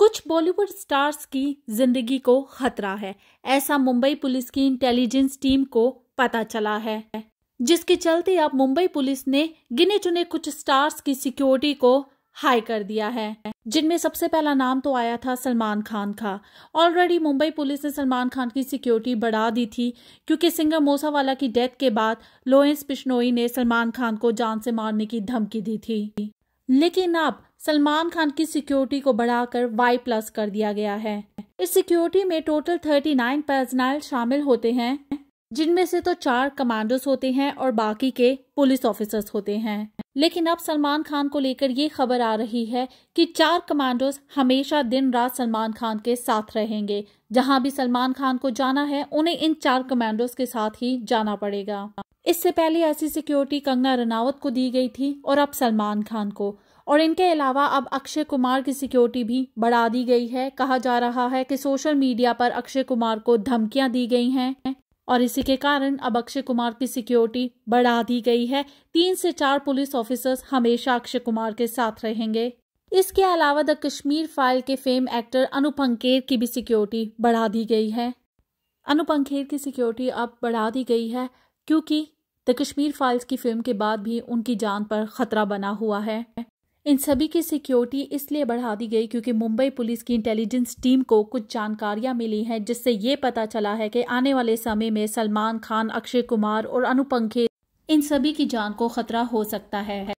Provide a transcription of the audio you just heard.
कुछ बॉलीवुड स्टार्स की जिंदगी को खतरा है ऐसा मुंबई पुलिस की इंटेलिजेंस टीम को पता चला है जिसके चलते अब मुंबई पुलिस ने गिने चुने कुछ स्टार्स की सिक्योरिटी को हाई कर दिया है जिनमें सबसे पहला नाम तो आया था सलमान खान का ऑलरेडी मुंबई पुलिस ने सलमान खान की सिक्योरिटी बढ़ा दी थी क्योंकि सिंगर मोसावाला की डेथ के बाद लोएंस बिश्नोई ने सलमान खान को जान से मारने की धमकी दी थी लेकिन अब सलमान खान की सिक्योरिटी को बढ़ाकर वाई प्लस कर दिया गया है इस सिक्योरिटी में टोटल थर्टी नाइन पर्सनल शामिल होते हैं जिनमें से तो चार कमांडोस होते हैं और बाकी के पुलिस ऑफिसर्स होते हैं लेकिन अब सलमान खान को लेकर ये खबर आ रही है कि चार कमांडोस हमेशा दिन रात सलमान खान के साथ रहेंगे जहां भी सलमान खान को जाना है उन्हें इन चार कमांडोस के साथ ही जाना पड़ेगा इससे पहले ऐसी सिक्योरिटी कंगना रनावत को दी गई थी और अब सलमान खान को और इनके अलावा अब अक्षय कुमार की सिक्योरिटी भी बढ़ा दी गई है कहा जा रहा है कि सोशल मीडिया पर अक्षय कुमार को धमकियां दी गई हैं और इसी के कारण अब अक्षय कुमार की सिक्योरिटी बढ़ा दी गई है तीन से चार पुलिस ऑफिसर्स हमेशा अक्षय कुमार के साथ रहेंगे इसके अलावा द कश्मीर फाइल के फेम एक्टर अनुपंखेर की भी सिक्योरिटी बढ़ा दी गई है अनुपंखेर की सिक्योरिटी अब बढ़ा दी गई है क्योंकि द कश्मीर फाइल्स की फिल्म के बाद भी उनकी जान पर खतरा बना हुआ है इन सभी की सिक्योरिटी इसलिए बढ़ा दी गई क्योंकि मुंबई पुलिस की इंटेलिजेंस टीम को कुछ जानकारियां मिली हैं जिससे ये पता चला है कि आने वाले समय में सलमान खान अक्षय कुमार और अनुपंखे इन सभी की जान को खतरा हो सकता है